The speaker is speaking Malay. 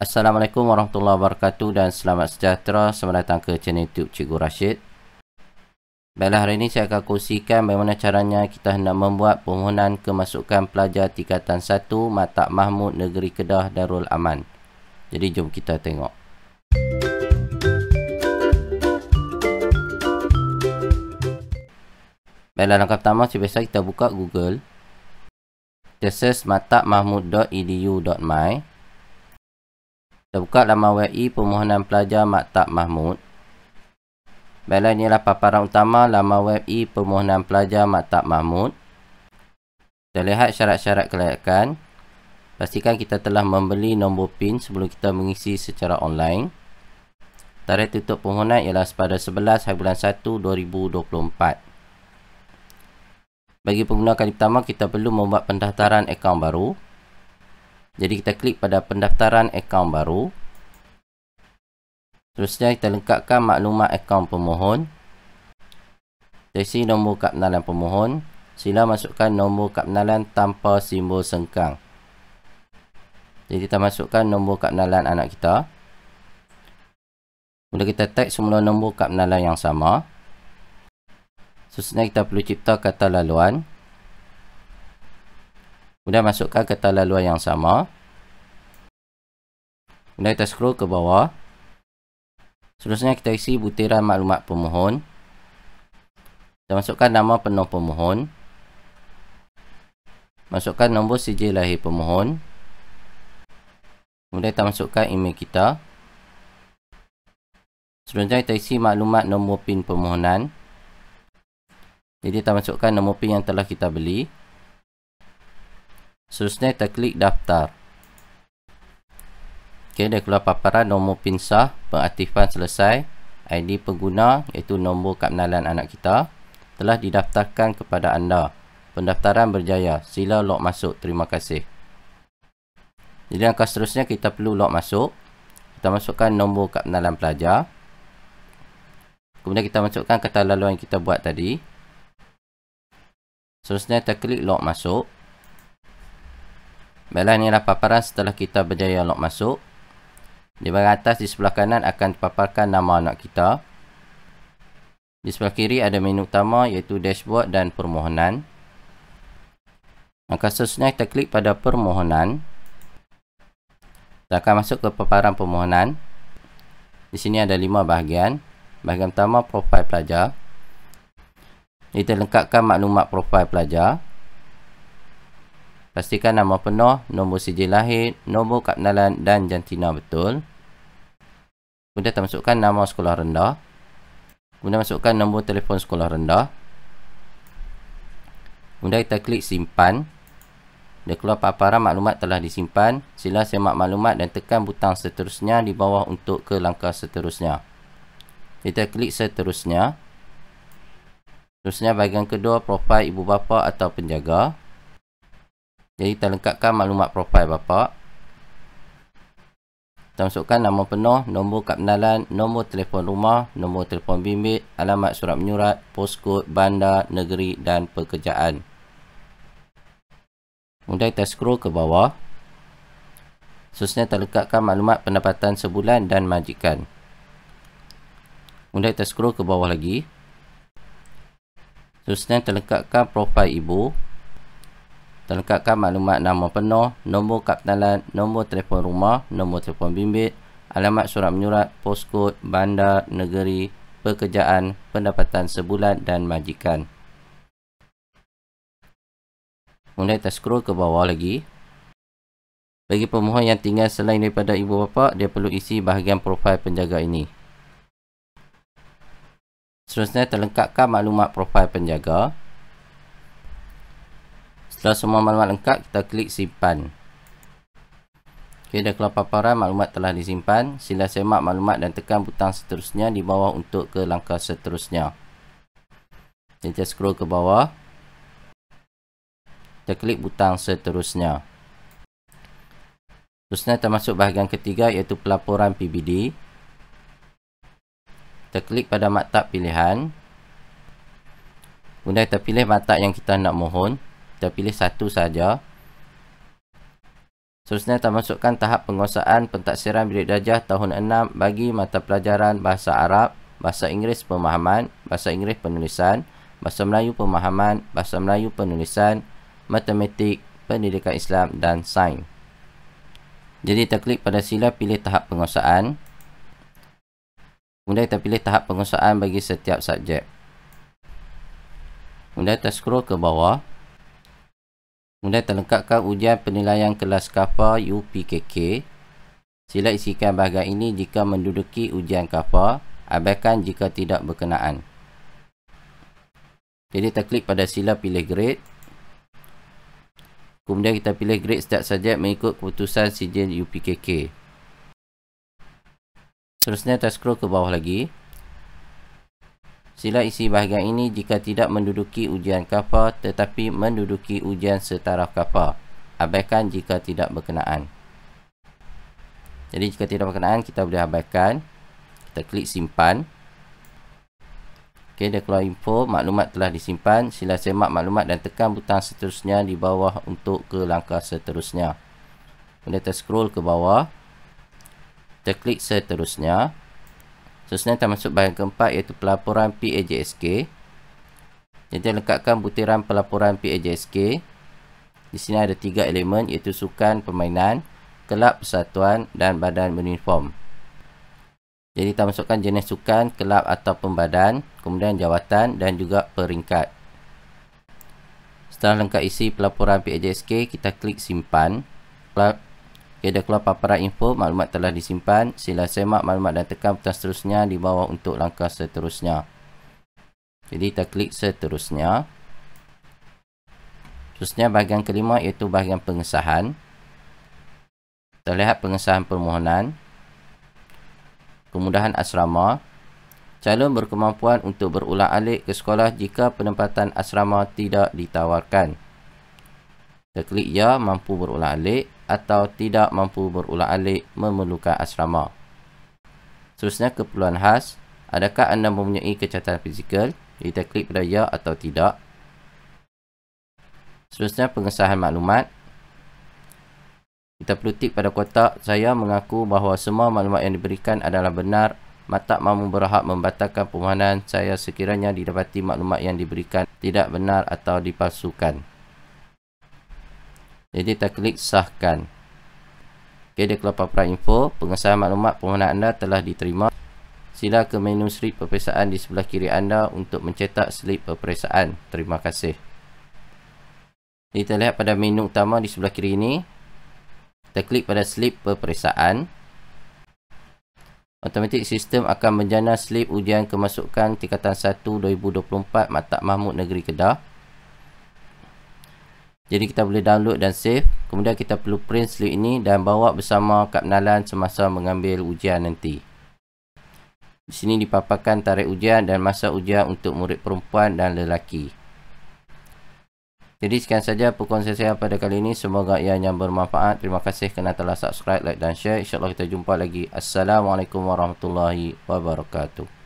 Assalamualaikum warahmatullahi wabarakatuh dan selamat sejahtera Selamat datang ke channel youtube Cikgu Rashid Baiklah hari ini saya akan kongsikan bagaimana caranya kita hendak membuat permohonan kemasukan pelajar tingkatan 1 Matak Mahmud Negeri Kedah Darul Aman Jadi jom kita tengok Baiklah langkah pertama sebiasa kita buka google Kita search matakmahmud.edu.my Terbuka laman web e permohonan pelajar Maktab Mahmud. Baiklah, inilah paparan utama Lama web e permohonan pelajar Maktab Mahmud. Kita lihat syarat-syarat kelayakan. Pastikan kita telah membeli nombor PIN sebelum kita mengisi secara online. Tarikh tutup permohonan ialah pada 11 hari bulan 1 2024. Bagi pengguna kali pertama, kita perlu membuat pendaftaran akaun baru. Jadi kita klik pada pendaftaran akaun baru. Terusnya kita lengkapkan maklumat akaun pemohon. Terisi nombor kad penalan pemohon. Sila masukkan nombor kad penalan tanpa simbol sengkang. Jadi kita masukkan nombor kad penalan anak kita. Kemudian kita teks semula nombor kad penalan yang sama. Terusnya kita perlu cipta kata laluan. Kemudian masukkan kata laluan yang sama. Kemudian kita scroll ke bawah. Selanjutnya kita isi butiran maklumat pemohon. Kita masukkan nama penuh pemohon. Masukkan nombor sijil lahir pemohon. Kemudian kita masukkan email kita. Selanjutnya kita isi maklumat nombor PIN pemohonan. Jadi kita masukkan nombor PIN yang telah kita beli. Seterusnya kita klik daftar. Okey, dah keluar paparan nombor pin sah, pengaktifan selesai, ID pengguna iaitu nombor kad pengenalan anak kita telah didaftarkan kepada anda. Pendaftaran berjaya. Sila log masuk. Terima kasih. Jadi langkah seterusnya kita perlu log masuk. Kita masukkan nombor kad pengenalan pelajar. Kemudian kita masukkan kata laluan yang kita buat tadi. Seterusnya kita klik log masuk. Belah Baiklah, adalah paparan setelah kita berjaya log masuk. Di bahagian atas di sebelah kanan akan dipaparkan nama anak kita. Di sebelah kiri ada menu utama iaitu dashboard dan permohonan. Maka seterusnya kita klik pada permohonan. Kita akan masuk ke paparan permohonan. Di sini ada lima bahagian. Bahagian pertama profil pelajar. Kita lengkapkan maklumat profil pelajar. Pastikan nama penuh, nombor sijil lahir, nombor kenalan dan jantina betul. Kemudian masukkan nama sekolah rendah. Kemudian masukkan nombor telefon sekolah rendah. Kemudian kita klik simpan. Dia keluar paparan maklumat telah disimpan. Sila semak maklumat dan tekan butang seterusnya di bawah untuk ke langkah seterusnya. Kita klik seterusnya. Seterusnya bahagian kedua profil ibu bapa atau Penjaga. Jadi kita lengkapkan maklumat profil bapa. Kita masukkan nama penuh, nombor kad pendalan, nombor telefon rumah, nombor telefon bimbit, alamat surat menyurat, poskod, bandar, negeri dan pekerjaan. Kemudian kita scroll ke bawah. Seterusnya kita lengkapkan maklumat pendapatan sebulan dan majikan. Kemudian kita scroll ke bawah lagi. Seterusnya kita lengkapkan profil ibu terlekatkan maklumat nama penuh, nombor kad talan, nombor telefon rumah, nombor telefon bimbit, alamat surat menyurat, poskod, bandar, negeri, pekerjaan, pendapatan sebulan dan majikan. Mulai kita scroll ke bawah lagi. Bagi pemohon yang tinggal selain daripada ibu bapa, dia perlu isi bahagian profil penjaga ini. Seterusnya, terlengkapkan maklumat profil penjaga. Setelah semua maklumat lengkap, kita klik simpan. Okey, dah keluar paparan maklumat telah disimpan. Sila semak maklumat dan tekan butang seterusnya di bawah untuk ke langkah seterusnya. Kita scroll ke bawah. Kita klik butang seterusnya. Seterusnya termasuk bahagian ketiga iaitu pelaporan PBD. Kita klik pada maktab pilihan. Kemudian kita pilih maktab yang kita nak mohon kita pilih satu saja. Seterusnya, kita masukkan tahap penguasaan pentaksiran bilik darjah tahun 6 bagi mata pelajaran Bahasa Arab, Bahasa Inggeris Pemahaman, Bahasa Inggeris Penulisan, Bahasa Melayu Pemahaman, Bahasa Melayu Penulisan, Matematik, Pendidikan Islam dan Sains. Jadi, kita klik pada sila pilih tahap penguasaan. Kemudian, kita pilih tahap penguasaan bagi setiap subjek. Kemudian, kita scroll ke bawah. Kemudian terlengkapkan ujian penilaian kelas KAFA UPKK. Sila isikan bahagian ini jika menduduki ujian KAFA. Abaikan jika tidak berkenaan. Jadi terklik pada sila pilih grade. Kemudian kita pilih grade setiap subjek mengikut keputusan sijil UPKK. Seterusnya kita scroll ke bawah lagi. Sila isi bahagian ini jika tidak menduduki ujian kapal tetapi menduduki ujian setaraf kapal. Abaikan jika tidak berkenaan. Jadi jika tidak berkenaan kita boleh abaikan. Kita klik simpan. Okey, dah keluar info maklumat telah disimpan. Sila semak maklumat dan tekan butang seterusnya di bawah untuk ke langkah seterusnya. Kemudian kita scroll ke bawah. Kita klik Seterusnya. Seterusnya sebenarnya termasuk bahagian keempat iaitu pelaporan PAJSK. Jadi, lengkapkan butiran pelaporan PAJSK. Di sini ada tiga elemen iaitu sukan, permainan, kelab, persatuan dan badan beruniform. Jadi, kita masukkan jenis sukan, kelab atau pembadan, kemudian jawatan dan juga peringkat. Setelah lengkap isi pelaporan PAJSK, kita klik simpan. Okey, dah keluar paparan info, maklumat telah disimpan. Sila semak maklumat dan tekan butang seterusnya di bawah untuk langkah seterusnya. Jadi, kita klik seterusnya. Seterusnya, bahagian kelima iaitu bahagian pengesahan. Kita lihat pengesahan permohonan. Kemudahan asrama. Calon berkemampuan untuk berulang alik ke sekolah jika penempatan asrama tidak ditawarkan. Kita klik ya mampu berulang alik atau tidak mampu berulang alik memerlukan asrama. Seterusnya keperluan khas. Adakah anda mempunyai kecacatan fizikal? Kita klik pada ya atau tidak. Seterusnya pengesahan maklumat. Kita perlu tik pada kotak. Saya mengaku bahawa semua maklumat yang diberikan adalah benar. Matak mahu berhak membatalkan permohonan saya sekiranya didapati maklumat yang diberikan tidak benar atau dipalsukan. Jadi kita klik sahkan. Okey, dia keluar paparan info. Pengesahan maklumat permohonan anda telah diterima. Sila ke menu slip peperiksaan di sebelah kiri anda untuk mencetak slip peperiksaan. Terima kasih. Jadi, kita lihat pada menu utama di sebelah kiri ini. Kita klik pada slip peperiksaan. Automatik sistem akan menjana slip ujian kemasukan tingkatan 1 2024 Matak Mahmud Negeri Kedah. Jadi kita boleh download dan save. Kemudian kita perlu print slip ini dan bawa bersama kad penalan semasa mengambil ujian nanti. Di sini dipaparkan tarikh ujian dan masa ujian untuk murid perempuan dan lelaki. Jadi sekian saja perkongsian saya pada kali ini. Semoga ia yang bermanfaat. Terima kasih kerana telah subscribe, like dan share. InsyaAllah kita jumpa lagi. Assalamualaikum warahmatullahi wabarakatuh.